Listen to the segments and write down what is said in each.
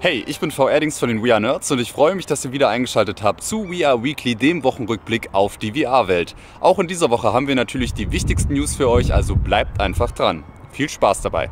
Hey, ich bin V. Erdings von den We Are Nerds und ich freue mich, dass ihr wieder eingeschaltet habt zu We Are Weekly, dem Wochenrückblick auf die VR-Welt. Auch in dieser Woche haben wir natürlich die wichtigsten News für euch, also bleibt einfach dran. Viel Spaß dabei!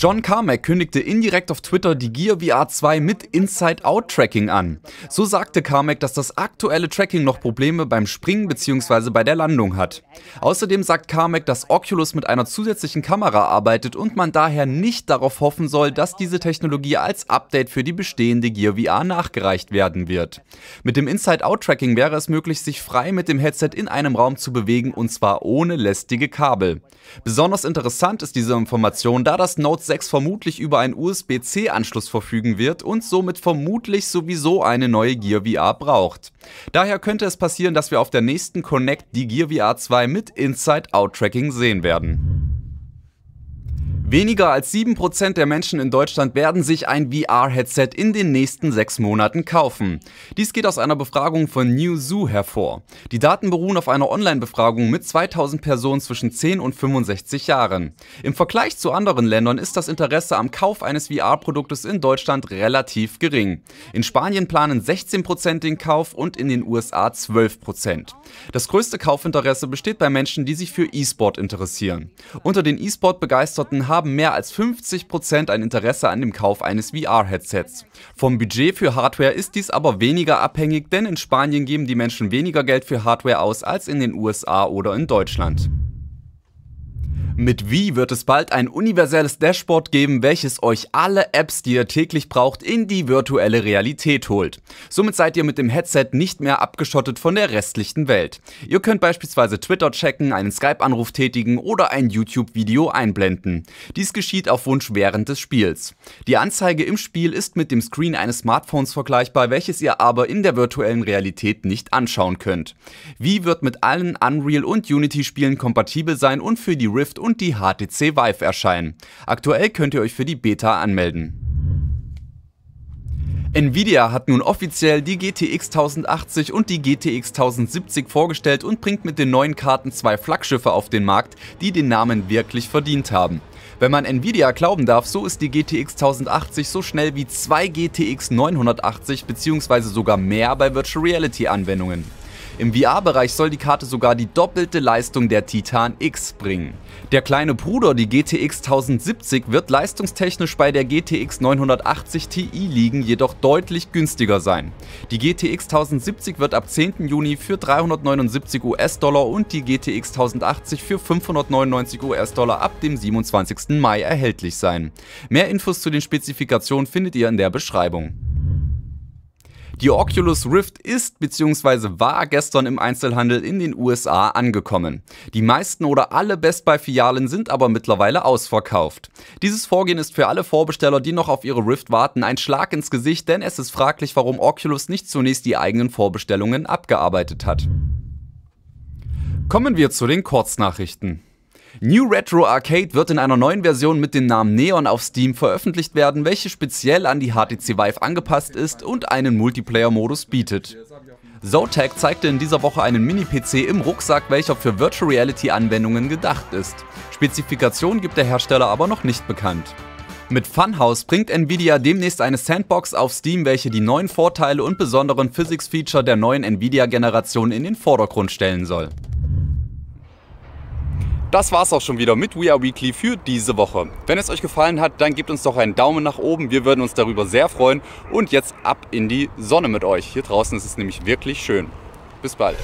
John Carmack kündigte indirekt auf Twitter die Gear VR 2 mit Inside-Out-Tracking an. So sagte Carmack, dass das aktuelle Tracking noch Probleme beim Springen bzw. bei der Landung hat. Außerdem sagt Carmack, dass Oculus mit einer zusätzlichen Kamera arbeitet und man daher nicht darauf hoffen soll, dass diese Technologie als Update für die bestehende Gear VR nachgereicht werden wird. Mit dem Inside-Out-Tracking wäre es möglich, sich frei mit dem Headset in einem Raum zu bewegen und zwar ohne lästige Kabel. Besonders interessant ist diese Information, da das Note 6 vermutlich über einen USB-C-Anschluss verfügen wird und somit vermutlich sowieso eine neue Gear VR braucht. Daher könnte es passieren, dass wir auf der nächsten Connect die Gear VR 2 mit Inside-Out-Tracking sehen werden. Weniger als 7% der Menschen in Deutschland werden sich ein VR-Headset in den nächsten sechs Monaten kaufen. Dies geht aus einer Befragung von New Zoo hervor. Die Daten beruhen auf einer Online-Befragung mit 2000 Personen zwischen 10 und 65 Jahren. Im Vergleich zu anderen Ländern ist das Interesse am Kauf eines VR-Produktes in Deutschland relativ gering. In Spanien planen 16% den Kauf und in den USA 12%. Das größte Kaufinteresse besteht bei Menschen, die sich für E-Sport interessieren. Unter den E-Sport-Begeisterten haben haben mehr als 50% ein Interesse an dem Kauf eines VR-Headsets. Vom Budget für Hardware ist dies aber weniger abhängig, denn in Spanien geben die Menschen weniger Geld für Hardware aus als in den USA oder in Deutschland. Mit Wii wird es bald ein universelles Dashboard geben, welches euch alle Apps, die ihr täglich braucht, in die virtuelle Realität holt. Somit seid ihr mit dem Headset nicht mehr abgeschottet von der restlichen Welt. Ihr könnt beispielsweise Twitter checken, einen Skype-Anruf tätigen oder ein YouTube-Video einblenden. Dies geschieht auf Wunsch während des Spiels. Die Anzeige im Spiel ist mit dem Screen eines Smartphones vergleichbar, welches ihr aber in der virtuellen Realität nicht anschauen könnt. Wii wird mit allen Unreal und Unity-Spielen kompatibel sein und für die Rift und und die HTC Vive erscheinen. Aktuell könnt ihr euch für die Beta anmelden. Nvidia hat nun offiziell die GTX 1080 und die GTX 1070 vorgestellt und bringt mit den neuen Karten zwei Flaggschiffe auf den Markt, die den Namen wirklich verdient haben. Wenn man Nvidia glauben darf, so ist die GTX 1080 so schnell wie zwei GTX 980 bzw. sogar mehr bei Virtual Reality Anwendungen. Im VR-Bereich soll die Karte sogar die doppelte Leistung der Titan X bringen. Der kleine Bruder, die GTX 1070, wird leistungstechnisch bei der GTX 980 Ti liegen, jedoch deutlich günstiger sein. Die GTX 1070 wird ab 10. Juni für 379 US-Dollar und die GTX 1080 für 599 US-Dollar ab dem 27. Mai erhältlich sein. Mehr Infos zu den Spezifikationen findet ihr in der Beschreibung. Die Oculus Rift ist bzw. war gestern im Einzelhandel in den USA angekommen. Die meisten oder alle Best Buy Filialen sind aber mittlerweile ausverkauft. Dieses Vorgehen ist für alle Vorbesteller, die noch auf ihre Rift warten, ein Schlag ins Gesicht, denn es ist fraglich, warum Oculus nicht zunächst die eigenen Vorbestellungen abgearbeitet hat. Kommen wir zu den Kurznachrichten. New Retro Arcade wird in einer neuen Version mit dem Namen Neon auf Steam veröffentlicht werden, welche speziell an die HTC Vive angepasst ist und einen Multiplayer-Modus bietet. Zotac zeigte in dieser Woche einen Mini-PC im Rucksack, welcher für Virtual Reality-Anwendungen gedacht ist. Spezifikationen gibt der Hersteller aber noch nicht bekannt. Mit Funhouse bringt Nvidia demnächst eine Sandbox auf Steam, welche die neuen Vorteile und besonderen Physics-Feature der neuen Nvidia-Generation in den Vordergrund stellen soll. Das war's auch schon wieder mit We Are Weekly für diese Woche. Wenn es euch gefallen hat, dann gebt uns doch einen Daumen nach oben. Wir würden uns darüber sehr freuen. Und jetzt ab in die Sonne mit euch. Hier draußen ist es nämlich wirklich schön. Bis bald.